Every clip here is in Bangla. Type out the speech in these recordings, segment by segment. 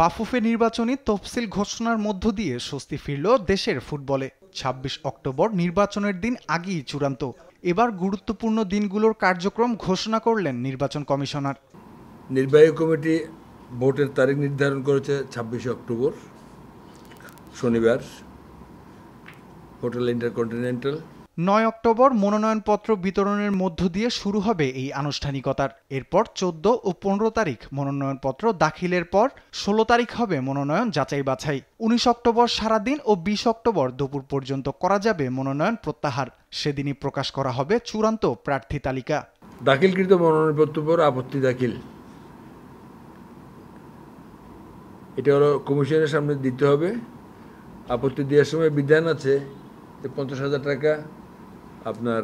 বাফুফে নির্বাচনী তফসিল ঘোষণার মধ্য দিয়ে স্বস্তি ফিরল দেশের ফুটবলে ২৬ অক্টোবর নির্বাচনের দিন আগেই চূড়ান্ত এবার গুরুত্বপূর্ণ দিনগুলোর কার্যক্রম ঘোষণা করলেন নির্বাচন কমিশনার নির্বাহী কমিটি ভোটের তারিখ নির্ধারণ করেছে ছাব্বিশে অক্টোবর শনিবার হোটেল ইন্টারকন্টিনেন্টাল নয় অক্টোবর মনোনয়নপত্র বিতরণের মধ্য দিয়ে শুরু হবে এই আনুষ্ঠানিকতার এরপর চোদ্দ ও পনেরো তারিখ মনোনয়নপত্র দাখিলের পর ষোলো তারিখ হবে মনোনয়ন যাচাই বাছাই উনিশ অক্টোবর সারাদিন ও বিশ অক্টোবর দুপুর পর্যন্ত করা যাবে মনোনয়ন প্রত্যাহার সেদিনই প্রকাশ করা হবে চূড়ান্ত প্রার্থী তালিকা দাখিলকৃত মনোনয়নপত্র পর আপত্তি দাখিল এটা হলো কমিশনের সামনে দিতে হবে আপত্তি দেওয়ার সময় বিধান আছে পঞ্চাশ হাজার টাকা আপনার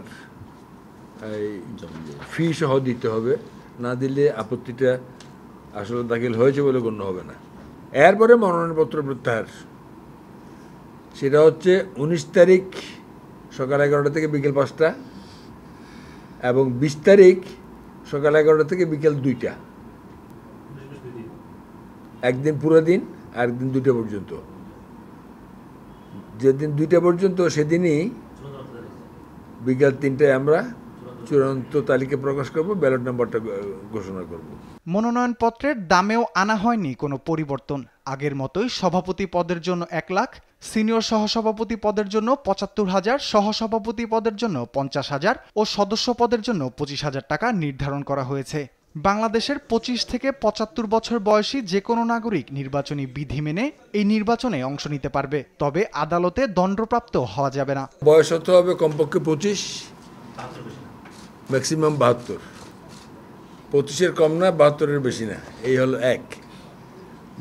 ফি সহ দিতে হবে না দিলে আপত্তিটা আসলে দাখিল হয়েছে বলে গণ্য হবে না এরপরে মনোনয়নপত্র প্রত্যাহার সেটা হচ্ছে উনিশ তারিখ সকাল এগারোটা থেকে বিকেল পাঁচটা এবং বিশ তারিখ সকাল এগারোটা থেকে বিকেল দুইটা একদিন পুরো দিন আর একদিন দুইটা পর্যন্ত যেদিন দুইটা পর্যন্ত সেদিনই বিকাল তিনটায় আমরা চূড়ান্ত তালিকা প্রকাশ করব ব্যালট নাম্বারটা ঘোষণা করব মনোনয়নপত্রের দামেও আনা হয়নি কোনো পরিবর্তন আগের মতোই সভাপতি পদের জন্য এক লাখ সিনিয়র সহসভাপতি পদের জন্য পঁচাত্তর হাজার সহসভাপতি পদের জন্য পঞ্চাশ হাজার ও সদস্য পদের জন্য পঁচিশ হাজার টাকা নির্ধারণ করা হয়েছে বাংলাদেশের পঁচিশ থেকে পঁচাত্তর বছর বয়সী যে কোনো নাগরিক নির্বাচনী বিধি মেনে এই নির্বাচনে অংশ নিতে পারবে তবে আদালতে দণ্ডপ্রাপ্ত হওয়া যাবে না বয়স হতে হবে কমপক্ষে পঁচিশ ম্যাক্সিমাম বাহাত্তর পঁচিশের কম না বাহাত্তরের বেশি না এই হলো এক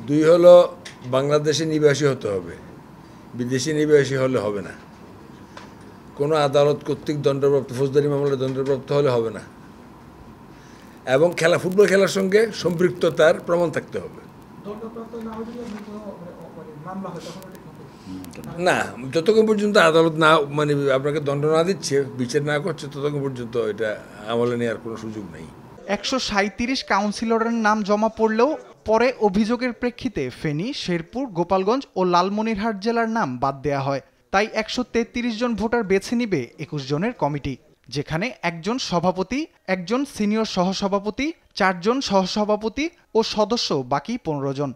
দুই হলো বাংলাদেশে নিবাসী হতে হবে বিদেশি নিবাসী হলে হবে না কোনো আদালত কর্তৃক দণ্ডপ্রাপ্ত ফৌজদারি মামলায় দণ্ডপ্রাপ্ত হলে হবে না এবং খেলা ফুটবল খেলার সঙ্গে সম্পৃক্ততার প্রমাণ থাকতে হবে না যতক্ষণ পর্যন্ত আদালত না মানে আপনাকে দণ্ড না দিচ্ছে বিচার না করছে ততক্ষণ পর্যন্ত এটা আমলে নেওয়ার কোনো সুযোগ নেই একশো সাঁত্রিশ কাউন্সিলরের নাম জমা পড়লেও পরে অভিযোগের প্রেক্ষিতে ফেনী শেরপুর গোপালগঞ্জ ও লালমনিরহাট জেলার নাম বাদ দেয়া হয় তাই একশো জন ভোটার বেছে নিবে একুশ জনের কমিটি যেখানে একজন সভাপতি একজন সিনিয়র সহসভাপতি চারজন সহসভাপতি ও সদস্য বাকি পনেরো জন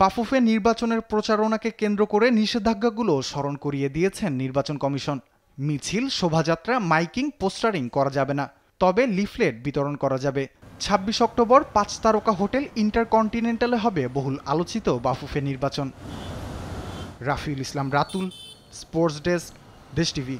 বাফুফে নির্বাচনের প্রচারণাকে কেন্দ্র করে নিষেধাজ্ঞাগুলো স্মরণ করিয়ে দিয়েছেন নির্বাচন কমিশন মিছিল শোভাযাত্রা মাইকিং পোস্টারিং করা যাবে না তবে লিফলেট বিতরণ করা যাবে ছাব্বিশ অক্টোবর পাঁচ তারকা হোটেল ইন্টারকন্টিনেন্টালে হবে বহুল আলোচিত বাফুফে নির্বাচন Rafiul Islam Ratul sports desk Desh TV